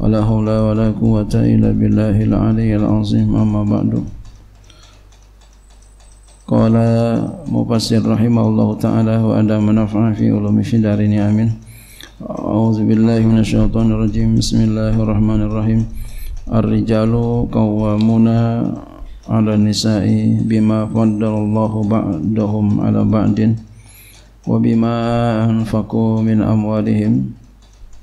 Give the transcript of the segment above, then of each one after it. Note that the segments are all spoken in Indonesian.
ولا حول ولا قوة إلا بالله العلي العظيم أما بعد قال مفسر رحمه الله تعالى وأدى منافع في علوم في دارين آمين أعوذ بالله من الشيطان الرجيم بسم الله الرحمن الرحيم الرجال قوامون على النساء بما فضل الله بعدهم على بعد وبما أنفقوا من أموالهم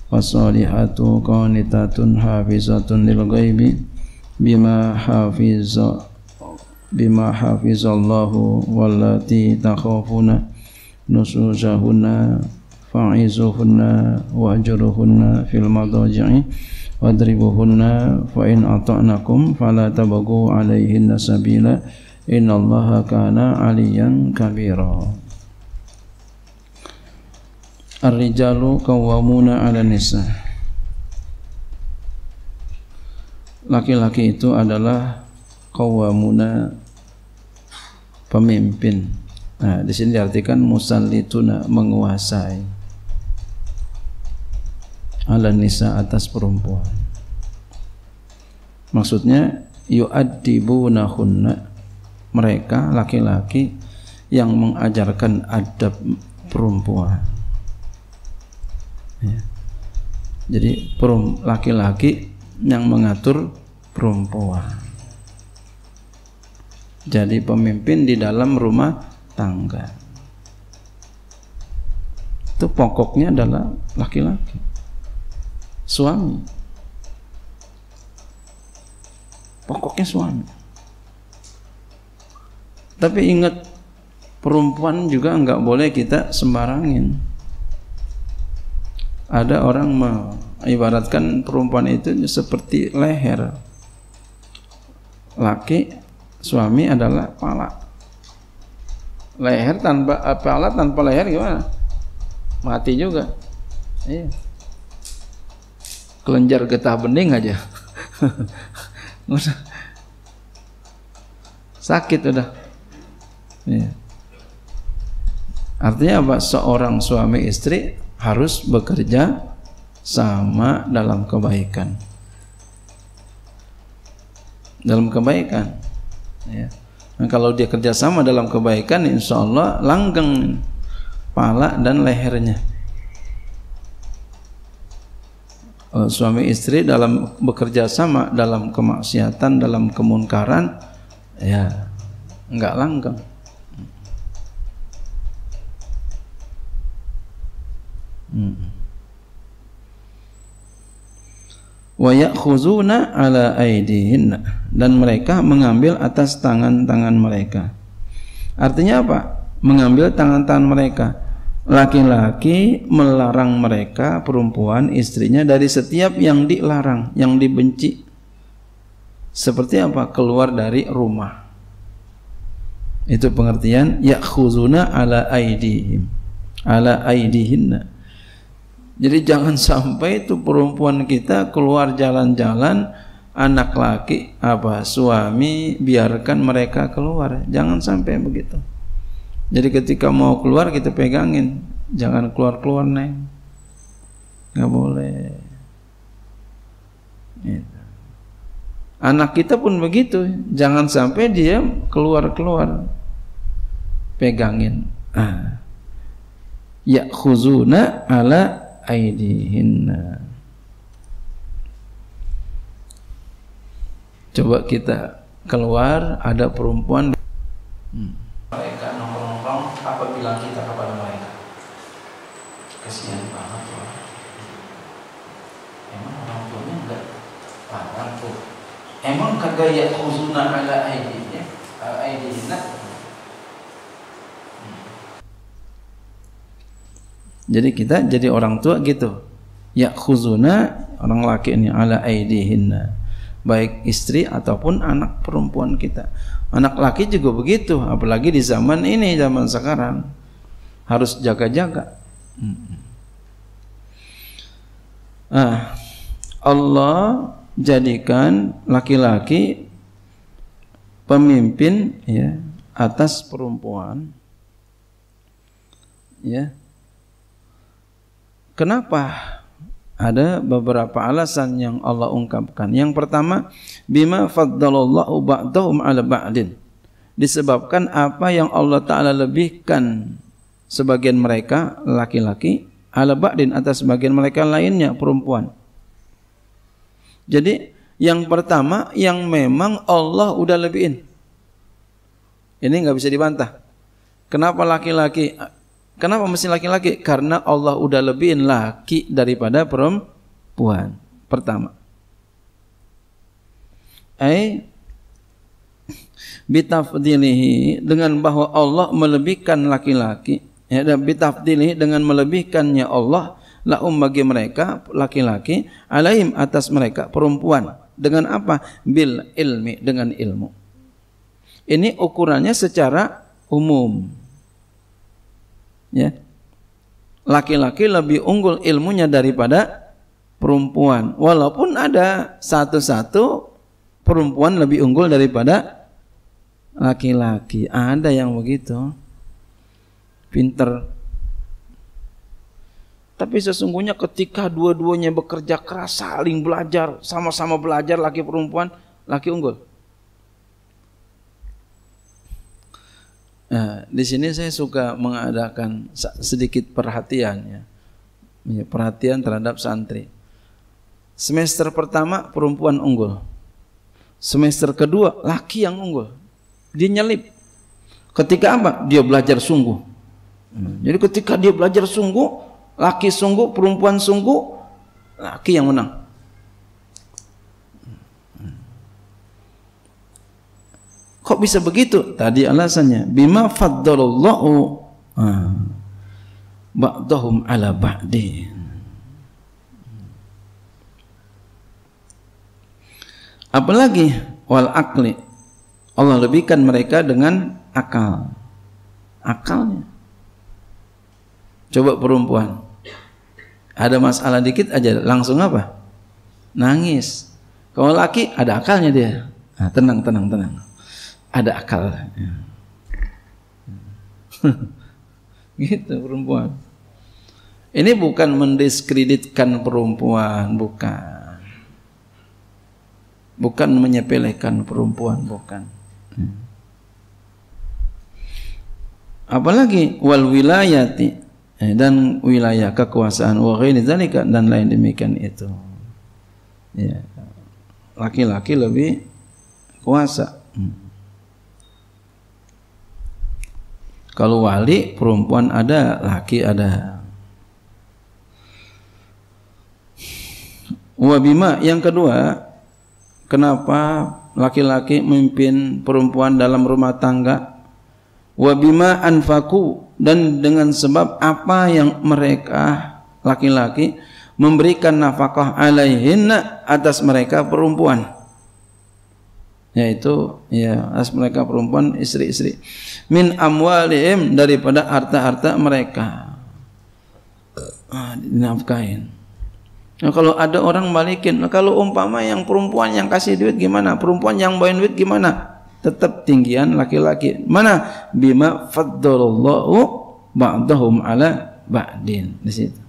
wasalihatu qanitatun hafizatun lil ghaibi bima hafiza bima hafizallahu wallati takhafuna nusuzahuna fa'izuhunna wahjuruhunna fil madaji'i wadribuhunna fa in ata'nakum fala tabagu alaihinna sabila innallaha kana aliyan kabira Ar-rijalu qawwamuna 'ala nisa. Laki-laki itu adalah qawwamuna pemimpin. Nah, di sini diartikan musallituna menguasai. 'Ala nisa atas perempuan. Maksudnya yu'addibunahunna mereka laki-laki yang mengajarkan adab perempuan ya. jadi laki-laki yang mengatur perempuan jadi pemimpin di dalam rumah tangga itu pokoknya adalah laki-laki suami pokoknya suami tapi ingat perempuan juga nggak boleh kita sembarangin ada orang mengibaratkan perempuan itu seperti leher laki suami adalah pala leher tanpa eh, pala tanpa leher gimana mati juga iya kelenjar getah bening aja sakit udah iya. artinya apa seorang suami istri harus bekerja sama dalam kebaikan. Dalam kebaikan. Ya. Nah, kalau dia kerja sama dalam kebaikan, insya Allah langgeng pala dan lehernya. Eh, suami istri dalam bekerja sama dalam kemaksiatan, dalam kemunkaran, ya nggak langgeng. Hmm. wa ya'khuzuna ala aidihin dan mereka mengambil atas tangan-tangan mereka. Artinya apa? Mengambil tangan-tangan mereka. Laki-laki melarang mereka perempuan istrinya dari setiap yang dilarang, yang dibenci. Seperti apa? Keluar dari rumah. Itu pengertian khuzuna ala aidihim. Ala aidihinna jadi jangan sampai itu perempuan kita keluar jalan-jalan anak laki apa suami biarkan mereka keluar. Jangan sampai begitu. Jadi ketika mau keluar kita pegangin, jangan keluar-keluar neng. Nggak boleh. Gitu. Anak kita pun begitu, jangan sampai dia keluar-keluar. Pegangin. Ah. Ya khuzuna ala aidihinna coba kita keluar ada perempuan hmm. mereka nongkrong-nongkrong apa bilang kita kepada mereka kesian banget tuh emang orang tuanya enggak pantang tuh emang kagak ya khusnul ala aidihinna eh, aidihinna Jadi kita jadi orang tua gitu. Ya khuzuna orang laki ini ala aidihinna. Baik istri ataupun anak perempuan kita. Anak laki juga begitu, apalagi di zaman ini, zaman sekarang. Harus jaga-jaga. Hmm. Ah, Allah jadikan laki-laki pemimpin ya atas perempuan ya Kenapa? Ada beberapa alasan yang Allah ungkapkan. Yang pertama, bima faddalallahu ba'dahum ala ba'din. Disebabkan apa yang Allah Ta'ala lebihkan sebagian mereka laki-laki ala ba'din atas sebagian mereka lainnya perempuan. Jadi yang pertama yang memang Allah udah lebihin. Ini nggak bisa dibantah. Kenapa laki-laki Kenapa mesti laki-laki? Karena Allah udah lebihin laki daripada perempuan. Pertama. Eh bitafdilihi dengan bahwa Allah melebihkan laki-laki ya dan bitafdilihi dengan melebihkannya Allah lahum bagi mereka laki-laki alaihim atas mereka perempuan dengan apa bil ilmi dengan ilmu ini ukurannya secara umum ya laki-laki lebih unggul ilmunya daripada perempuan walaupun ada satu-satu perempuan lebih unggul daripada laki-laki ada yang begitu pinter tapi sesungguhnya ketika dua-duanya bekerja keras saling belajar sama-sama belajar laki perempuan laki unggul Nah, di sini saya suka mengadakan sedikit perhatian ya. ya. Perhatian terhadap santri. Semester pertama perempuan unggul. Semester kedua laki yang unggul. Dia nyelip. Ketika apa? Dia belajar sungguh. Hmm. Jadi ketika dia belajar sungguh, laki sungguh, perempuan sungguh, laki yang menang. Kok bisa begitu? Tadi alasannya bima faddalallahu ah, ba'dahum ala ba'di. Apalagi wal akli. Allah lebihkan mereka dengan akal. Akalnya. Coba perempuan. Ada masalah dikit aja langsung apa? Nangis. Kalau laki ada akalnya dia. Nah, tenang, tenang, tenang ada akal. gitu perempuan. Ini bukan mendiskreditkan perempuan, bukan. Bukan menyepelekan perempuan, bukan. Apalagi wal wilayati eh, dan wilayah kekuasaan wa ghairi dan lain demikian itu. Ya. Laki-laki lebih kuasa. Hmm. Kalau wali perempuan ada, laki ada. Wabima yang kedua, kenapa laki-laki memimpin perempuan dalam rumah tangga? Wabima anfaku dan dengan sebab apa yang mereka laki-laki memberikan nafkah alaihinna atas mereka perempuan yaitu ya atas mereka perempuan istri-istri min amwalihim daripada harta-harta mereka ah, dinafkahin nah, kalau ada orang balikin nah, kalau umpama yang perempuan yang kasih duit gimana perempuan yang bawain duit gimana tetap tinggian laki-laki mana bima faddalallahu ba'dahum ala ba'din di situ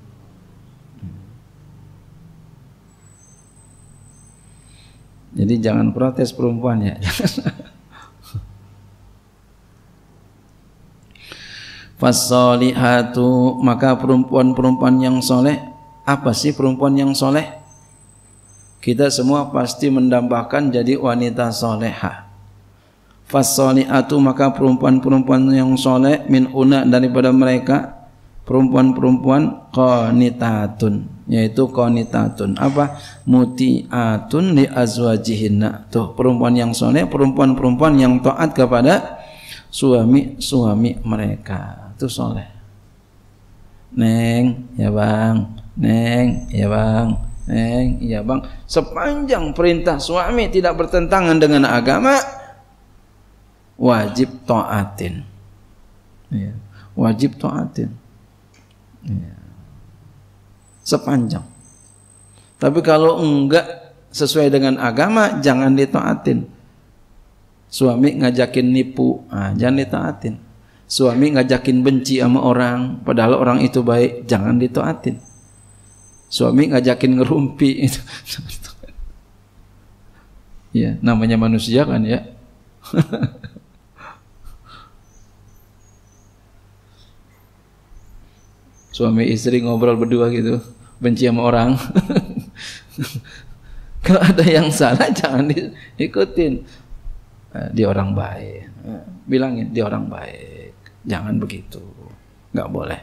jadi jangan protes perempuan ya fasolihatu maka perempuan-perempuan yang soleh apa sih perempuan yang soleh kita semua pasti mendambakan jadi wanita soleha fasolihatu maka perempuan-perempuan yang soleh min una daripada mereka perempuan-perempuan konitatun yaitu konitatun apa mutiatun li azwajihinna tuh perempuan yang soleh perempuan-perempuan yang taat kepada suami-suami mereka itu soleh neng ya bang neng ya bang neng ya bang sepanjang perintah suami tidak bertentangan dengan agama wajib toatin. ya. wajib toatin. ya. sepanjang tapi kalau enggak sesuai dengan agama jangan ditaatin suami ngajakin nipu ah, jangan ditaatin Suami ngajakin benci sama orang, padahal orang itu baik, jangan ditoatin. Suami ngajakin ngerumpi. Itu. ya, namanya manusia kan ya. Suami istri ngobrol berdua gitu, benci sama orang. Kalau ada yang salah jangan diikutin. di nah, orang baik. Bilangin di orang baik. Jangan begitu. Nggak boleh.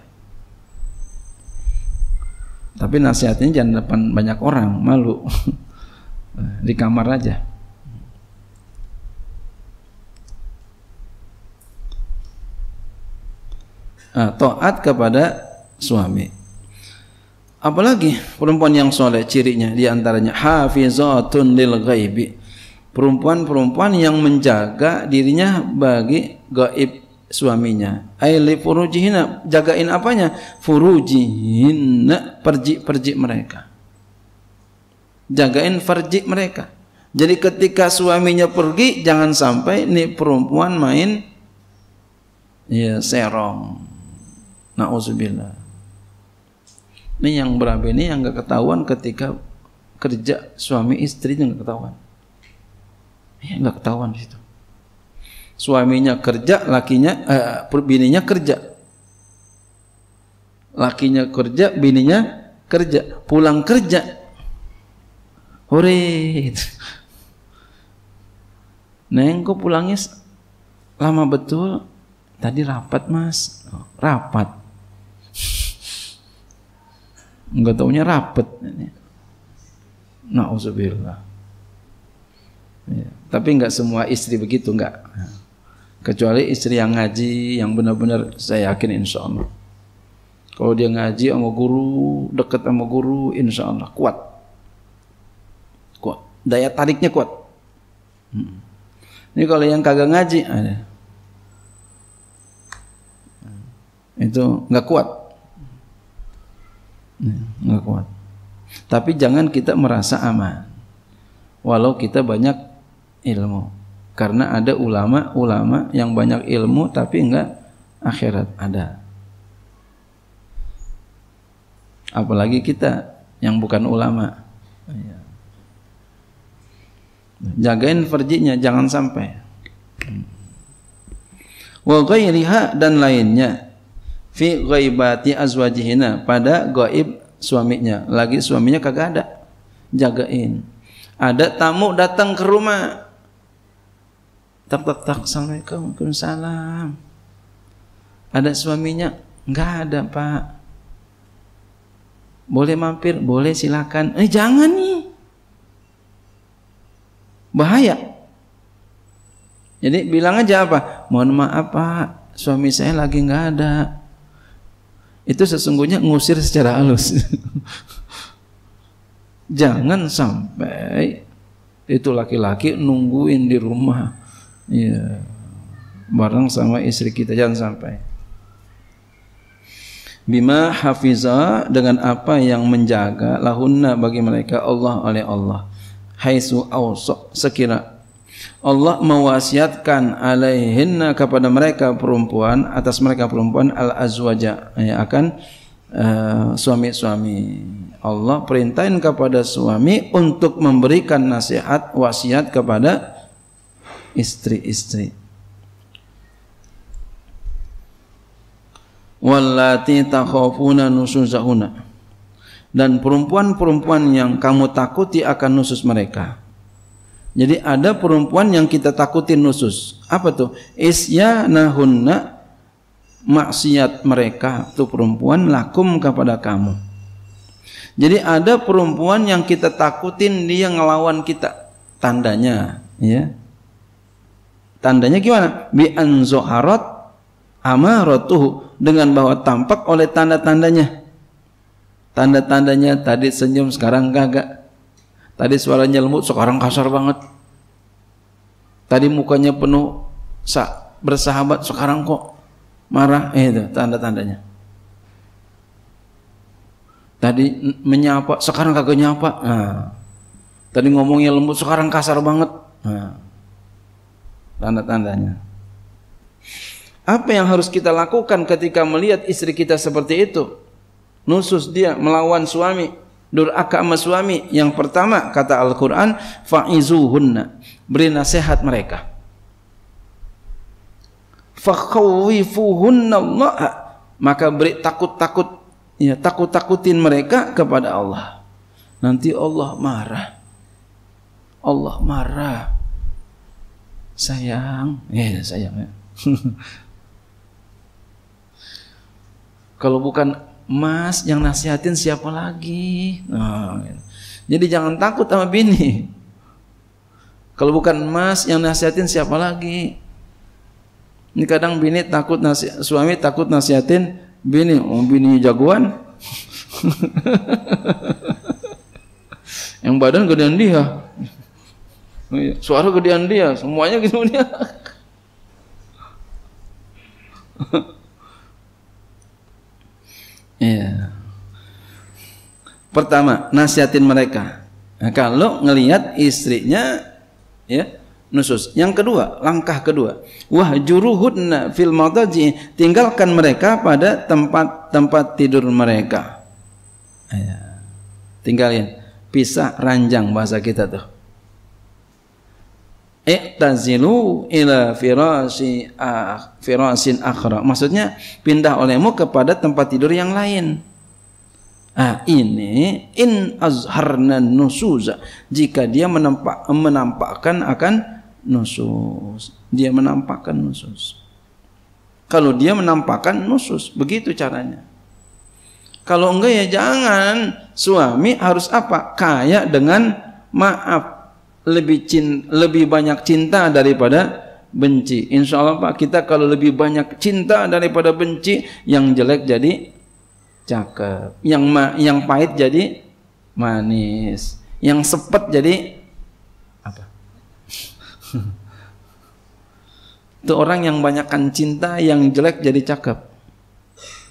Tapi nasihatnya jangan depan banyak orang, malu. Di kamar aja. Nah, toat kepada suami. Apalagi perempuan yang soleh cirinya diantaranya hafizatun lil ghaibi. Perempuan-perempuan yang menjaga dirinya bagi gaib suaminya. Aili furujihina, jagain apanya? furujihina perji-perji mereka. Jagain farji mereka. Jadi ketika suaminya pergi jangan sampai nih perempuan main ya serong. Nauzubillah. Ini yang berapa ini yang nggak ketahuan ketika kerja suami istri yang nggak ketahuan. Ya nggak ketahuan di situ suaminya kerja lakinya eh, bininya kerja lakinya kerja bininya kerja pulang kerja hore neng kok pulangnya lama betul tadi rapat mas rapat Enggak taunya rapat, Nauzubillah. Ya. Tapi enggak semua istri begitu nggak kecuali istri yang ngaji yang benar-benar saya yakin insya Allah kalau dia ngaji sama guru dekat sama guru insya Allah kuat kuat daya tariknya kuat hmm. ini kalau yang kagak ngaji ada itu nggak kuat ya, nggak kuat tapi jangan kita merasa aman walau kita banyak ilmu karena ada ulama-ulama yang banyak ilmu tapi enggak akhirat ada. Apalagi kita yang bukan ulama. Iya. Jagain perjinya jangan sampai. Wa ghairiha dan lainnya fi ghaibati azwajihina pada gaib suaminya. Lagi suaminya kagak ada. Jagain. Ada tamu datang ke rumah tak tak tak assalamualaikum salam ada suaminya nggak ada pak boleh mampir boleh silakan eh jangan nih bahaya jadi bilang aja apa mohon maaf pak suami saya lagi nggak ada itu sesungguhnya ngusir secara halus jangan sampai itu laki-laki nungguin di rumah Iya, Bareng sama istri kita jangan sampai. Bima hafiza dengan apa yang menjaga lahunna bagi mereka Allah oleh Allah. Haisu awso sekira Allah mewasiatkan alaihinna kepada mereka perempuan atas mereka perempuan al azwaja ya, akan eh, suami-suami uh, Allah perintahkan kepada suami untuk memberikan nasihat wasiat kepada istri-istri. Wallati takhafuna nusuzahuna. Dan perempuan-perempuan yang kamu takuti akan nusus mereka. Jadi ada perempuan yang kita takutin nusus. Apa tuh? isya nahunna maksiat mereka tuh perempuan lakum kepada kamu. Jadi ada perempuan yang kita takutin dia ngelawan kita. Tandanya, ya Tandanya gimana? Bi ama amaratuhu dengan bahwa tampak oleh tanda-tandanya. Tanda-tandanya tadi senyum sekarang gagak. Tadi suaranya lembut sekarang kasar banget. Tadi mukanya penuh sa bersahabat sekarang kok marah eh, itu tanda-tandanya. Tadi menyapa sekarang kagak nyapa. Nah. Tadi ngomongnya lembut sekarang kasar banget. Nah tanda-tandanya. Apa yang harus kita lakukan ketika melihat istri kita seperti itu? Nusus dia melawan suami, duraka sama suami. Yang pertama kata Al-Qur'an, fa'izuhunna. Beri nasihat mereka. Fakhawifuhunna Allah. Maka beri takut-takut ya takut-takutin mereka kepada Allah. Nanti Allah marah. Allah marah Iya, iya, sayang, ya yeah, sayang ya. Kalau bukan Mas yang nasihatin siapa lagi? Nah, Jadi jangan takut sama bini. Kalau bukan Mas yang nasihatin siapa lagi? Ini kadang bini takut nasi, suami takut nasihatin bini, oh bini jagoan. yang badan gedean dia. Oh iya. Suara gedean dia, semuanya gitu dia. Iya. Pertama, nasihatin mereka. Nah, kalau ngelihat istrinya ya nusus. Yang kedua, langkah kedua, wah juruhudna fil mataji, tinggalkan mereka pada tempat-tempat tidur mereka. Ya. Tinggalin, pisah ranjang bahasa kita tuh. Iktazilu ila firasi firasin akhra. Maksudnya pindah olehmu kepada tempat tidur yang lain. Ah, ini in azharna nusuza. Jika dia menampak, menampakkan akan nusus. Dia menampakkan nusus. Kalau dia menampakkan nusus, begitu caranya. Kalau enggak ya jangan. Suami harus apa? Kaya dengan maaf lebih cin, lebih banyak cinta daripada benci. Insya Allah Pak, kita kalau lebih banyak cinta daripada benci, yang jelek jadi cakep, yang ma yang pahit jadi manis, yang sepet jadi apa? Itu orang yang banyakkan cinta, yang jelek jadi cakep.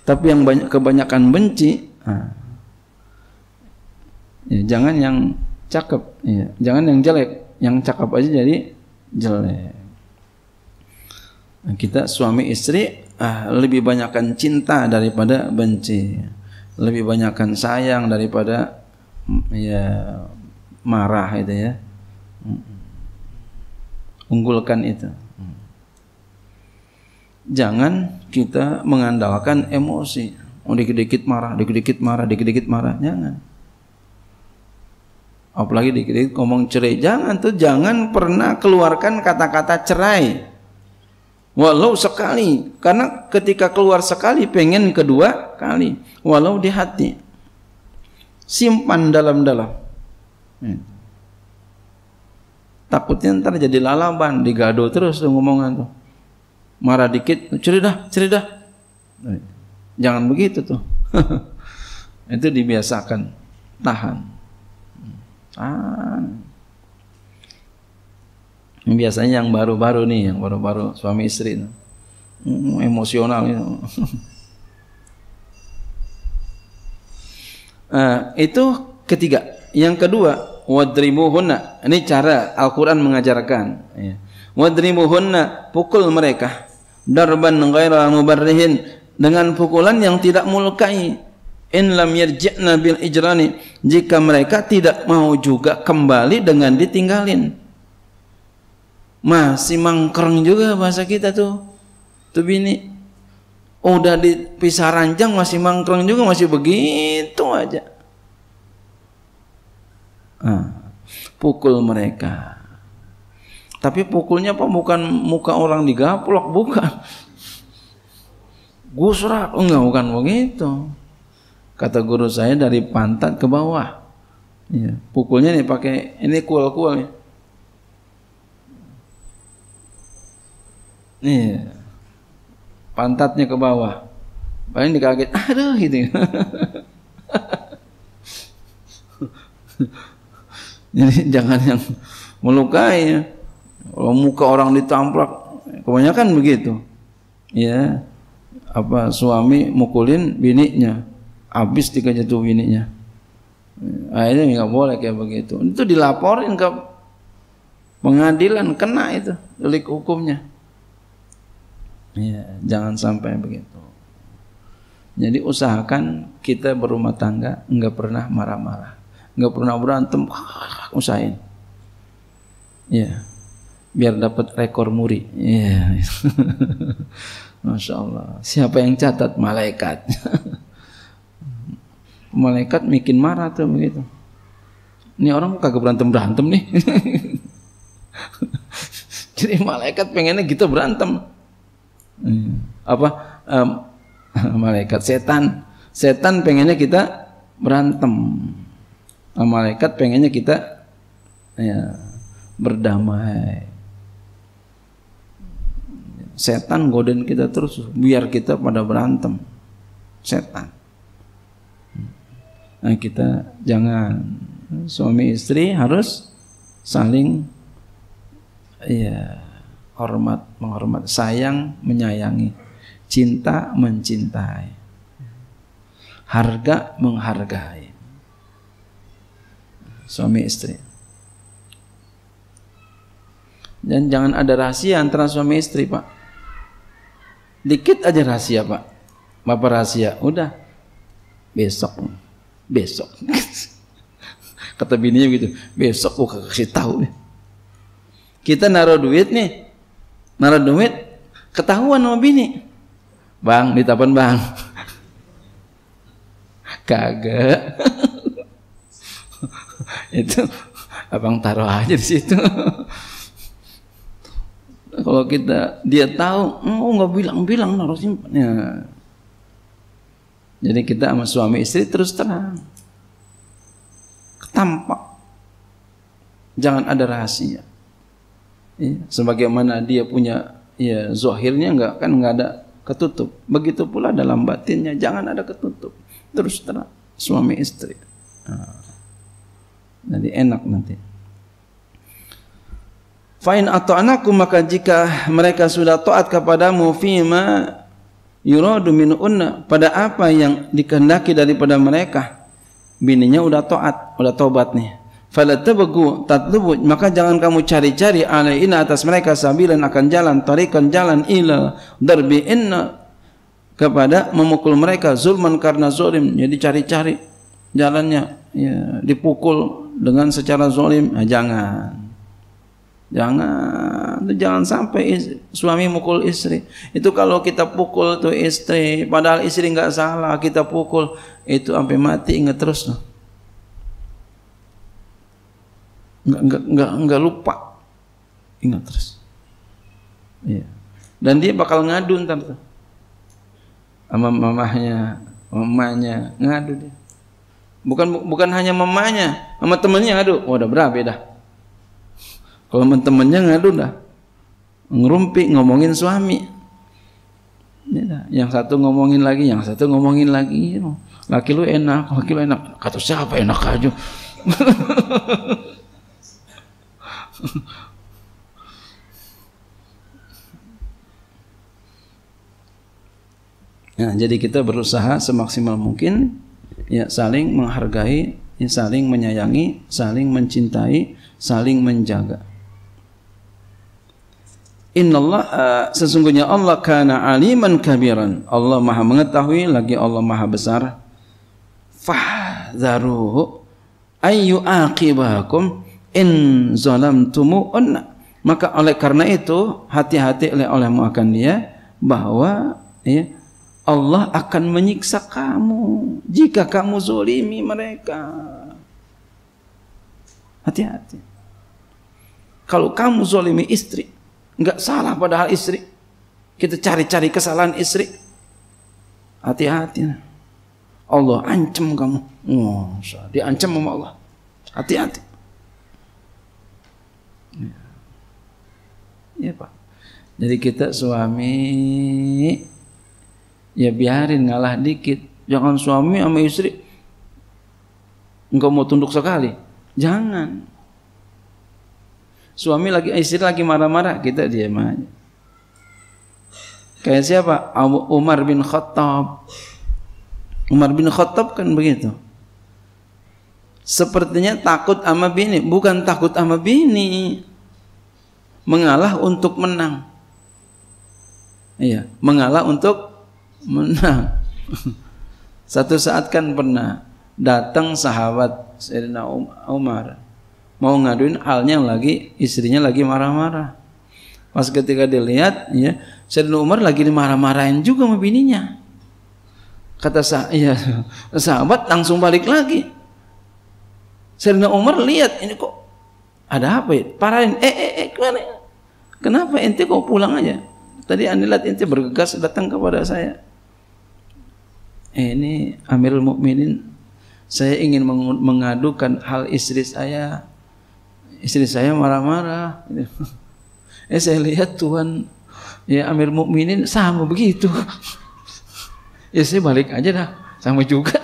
Tapi yang banyak kebanyakan benci, ah. ya, jangan yang cakep. Iya. Jangan yang jelek, yang cakep aja jadi jelek. Nah, kita suami istri ah, lebih banyakkan cinta daripada benci, lebih banyakkan sayang daripada mm, ya marah itu ya. Unggulkan itu. Mm. Jangan kita mengandalkan emosi. Oh dikit-dikit marah, dikit-dikit marah, dikit-dikit marah, jangan apalagi dikit-dikit ngomong cerai jangan tuh jangan pernah keluarkan kata-kata cerai walau sekali karena ketika keluar sekali pengen kedua kali walau di hati simpan dalam-dalam hmm. takutnya ntar jadi lalaban digado terus tuh ngomongan tuh marah dikit cerai dah cerai dah jangan begitu tuh itu dibiasakan tahan Ah. Ini biasanya yang baru-baru nih, yang baru-baru suami istri itu. Hmm, emosional itu. Nah, eh, itu ketiga. Yang kedua, wadribuhunna. Ini cara Al-Qur'an mengajarkan, ya. Wadribuhunna, pukul mereka darban ghaira mubarrihin dengan pukulan yang tidak mulkai in lam yarji'na bil ijrani jika mereka tidak mau juga kembali dengan ditinggalin masih mangkereng juga bahasa kita tuh tuh bini udah dipisah ranjang masih mangkereng juga masih begitu aja nah, pukul mereka tapi pukulnya apa bukan muka orang digaplok bukan gusrak enggak bukan begitu kata guru saya dari pantat ke bawah ya. pukulnya nih pakai ini kual-kual ya. nih iya. pantatnya ke bawah paling dikaget aduh gitu jadi jangan yang melukai ya. kalau muka orang ditamplak kebanyakan begitu ya apa suami mukulin biniknya habis tiga jatuh bininya akhirnya nggak boleh kayak begitu itu dilaporin ke pengadilan kena itu delik hukumnya ya, jangan sampai begitu jadi usahakan kita berumah tangga nggak pernah marah-marah nggak pernah berantem usahain ya biar dapat rekor muri ya masya Allah siapa yang catat malaikat malaikat bikin marah tuh begitu ini orang kagak berantem berantem nih jadi malaikat pengennya kita gitu berantem iya. apa um, malaikat setan setan pengennya kita berantem malaikat pengennya kita ya, berdamai setan godain kita terus biar kita pada berantem setan Nah, kita jangan suami istri harus saling ya hormat menghormat, sayang menyayangi, cinta mencintai, harga menghargai. Suami istri. Dan jangan ada rahasia antara suami istri, Pak. Dikit aja rahasia, Pak. Bapak rahasia, udah besok besok kata bininya gitu besok aku kasih tahu nih kita naruh duit nih naruh duit ketahuan sama bini bang ditapan bang kagak itu abang taruh aja di situ kalau kita dia tahu oh nggak bilang bilang naruh simpan ya jadi kita sama suami istri terus terang. ketampak, Jangan ada rahasia. Ya, sebagaimana dia punya ya zohirnya enggak kan enggak ada ketutup. Begitu pula dalam batinnya jangan ada ketutup. Terus terang suami istri. Ah. Jadi enak nanti. Fa'in atau anakku maka jika mereka sudah taat kepadamu fima yuradu unna pada apa yang dikehendaki daripada mereka bininya udah taat udah tobat nih falatabagu tatlubu maka jangan kamu cari-cari alaina atas mereka sabilan akan jalan tarikan jalan ila darbi inna kepada memukul mereka zulman karena zolim jadi cari-cari jalannya ya, dipukul dengan secara zolim nah, jangan Jangan, jangan sampai istri, suami mukul istri. Itu kalau kita pukul tuh istri, padahal istri nggak salah, kita pukul itu sampai mati ingat terus tuh. Nggak, nggak, nggak, nggak lupa, ingat terus. Iya. Dan dia bakal ngadu ntar tuh. Sama mamahnya, mamanya ngadu dia. Bukan bukan hanya mamanya, sama temennya ngadu. waduh udah berapa beda. Ya kalau teman-temannya ngadu dah. Ngerumpi ngomongin suami. Yang satu ngomongin lagi, yang satu ngomongin lagi. Laki lu enak, laki lu enak. Kata siapa enak aja. Nah, jadi kita berusaha semaksimal mungkin ya saling menghargai, ya, saling menyayangi, saling mencintai, saling menjaga. Innallah uh, sesungguhnya Allah kana aliman kabiran. Allah Maha mengetahui lagi Allah Maha besar. Fahdharuhu ayu aqibakum in unna. Maka oleh karena itu hati-hati oleh olehmu akan dia bahwa ya, Allah akan menyiksa kamu jika kamu zulimi mereka. Hati-hati. Kalau kamu zalimi istri, Enggak salah padahal istri. Kita cari-cari kesalahan istri. Hati-hati. Allah ancam kamu. Oh, diancam sama Allah. Hati-hati. Ya Pak. Jadi kita suami ya biarin ngalah dikit. Jangan suami sama istri engkau mau tunduk sekali. Jangan. Suami lagi eh, istri lagi marah-marah, kita diam aja. Kayak siapa? Umar bin Khattab. Umar bin Khattab kan begitu. Sepertinya takut sama bini, bukan takut sama bini. Mengalah untuk menang. Iya, mengalah untuk menang. Satu saat kan pernah datang sahabat Sayyidina Umar mau ngaduin alnya lagi istrinya lagi marah-marah pas ketika dilihat ya Sayyidina Umar lagi dimarah-marahin juga sama bininya kata sah ya, sahabat langsung balik lagi Sayyidina Umar lihat ini kok ada apa ya parahin eh eh eh kenapa ente kok pulang aja tadi anda lihat ente bergegas datang kepada saya eh, ini Amirul Mukminin saya ingin mengadukan hal istri saya istri saya marah-marah. Eh saya lihat Tuhan ya Amir Mukminin sama begitu. ya saya balik aja dah, sama juga.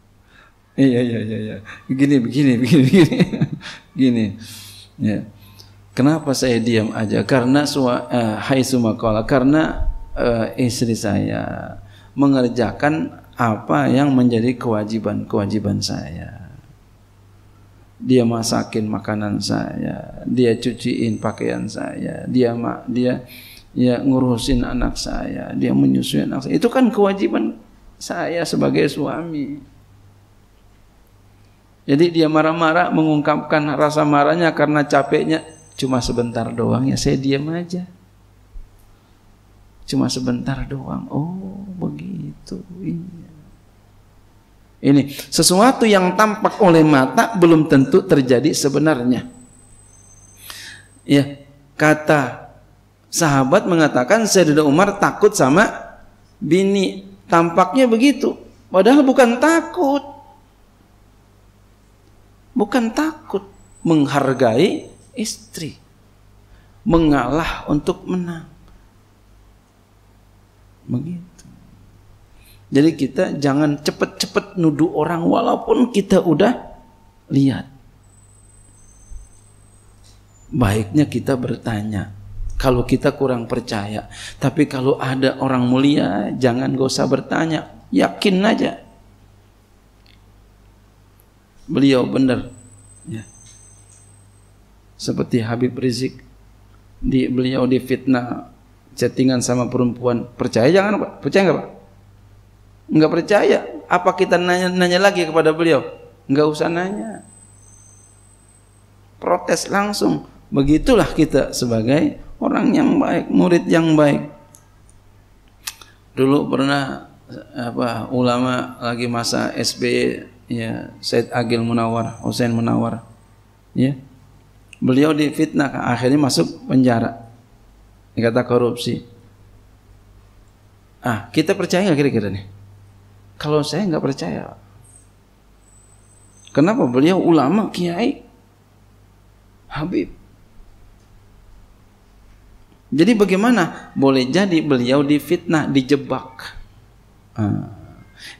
iya iya iya iya. Begini begini begini begini. Gini. Ya. Kenapa saya diam aja? Karena sua, uh, hai sumakola, karena uh, istri saya mengerjakan apa yang menjadi kewajiban-kewajiban saya dia masakin makanan saya, dia cuciin pakaian saya, dia mak dia ya ngurusin anak saya, dia menyusui anak saya. Itu kan kewajiban saya sebagai suami. Jadi dia marah-marah mengungkapkan rasa marahnya karena capeknya cuma sebentar doang ya saya diam aja. Cuma sebentar doang. Oh, begitu. Ini sesuatu yang tampak oleh mata belum tentu terjadi sebenarnya. Ya, kata sahabat mengatakan Sayyidina Umar takut sama bini. Tampaknya begitu, padahal bukan takut. Bukan takut menghargai istri. Mengalah untuk menang. Begitu. Jadi kita jangan cepat-cepat nuduh orang walaupun kita udah lihat. Baiknya kita bertanya kalau kita kurang percaya. Tapi kalau ada orang mulia jangan gak usah bertanya, yakin aja. Beliau benar. Ya. Seperti Habib Rizik di beliau difitnah chattingan sama perempuan percaya jangan pak percaya nggak pak Enggak percaya. Apa kita nanya, nanya lagi kepada beliau? Enggak usah nanya. Protes langsung. Begitulah kita sebagai orang yang baik, murid yang baik. Dulu pernah apa ulama lagi masa SBY ya Said Agil Munawar, Hussein Munawar. Ya. Beliau difitnah akhirnya masuk penjara. Dikata korupsi. Ah, kita percaya kira-kira nih? Kalau saya nggak percaya. Kenapa beliau ulama, kiai, Habib? Jadi bagaimana? Boleh jadi beliau difitnah, dijebak. Ah.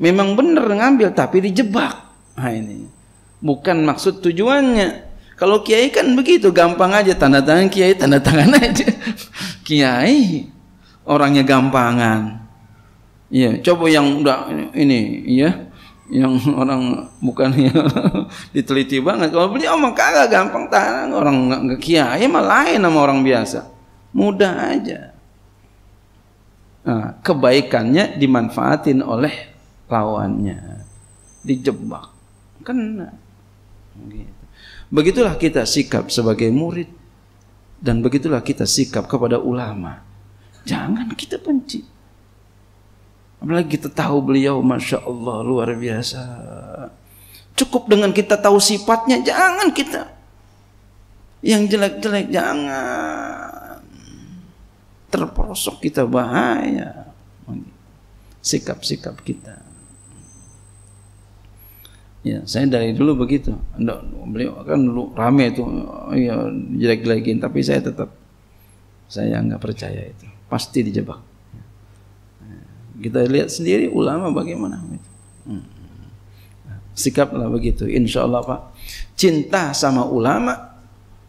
Memang benar ngambil tapi dijebak. Nah, ini bukan maksud tujuannya. Kalau kiai kan begitu, gampang aja tanda tangan kiai, tanda tangan aja. kiai orangnya gampangan. Iya, coba yang udah ini, iya, yang orang bukan yang diteliti banget. Kalau beliau mah kagak gampang tahan orang nggak kiai mah lain sama orang biasa. Mudah aja. Nah, kebaikannya dimanfaatin oleh lawannya, dijebak, kena. Gitu. Begitulah kita sikap sebagai murid dan begitulah kita sikap kepada ulama. Jangan kita benci. Apalagi kita tahu beliau, masya Allah luar biasa. Cukup dengan kita tahu sifatnya, jangan kita yang jelek-jelek jangan terperosok kita bahaya sikap-sikap kita. Ya, saya dari dulu begitu. beliau kan dulu rame itu, ya jelek-jelekin, tapi saya tetap saya nggak percaya itu. Pasti dijebak. Kita lihat sendiri ulama bagaimana. Hmm. Sikaplah begitu. Insya Allah Pak. Cinta sama ulama.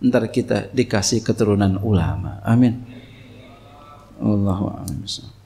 Ntar kita dikasih keturunan ulama. Amin. Allahu amin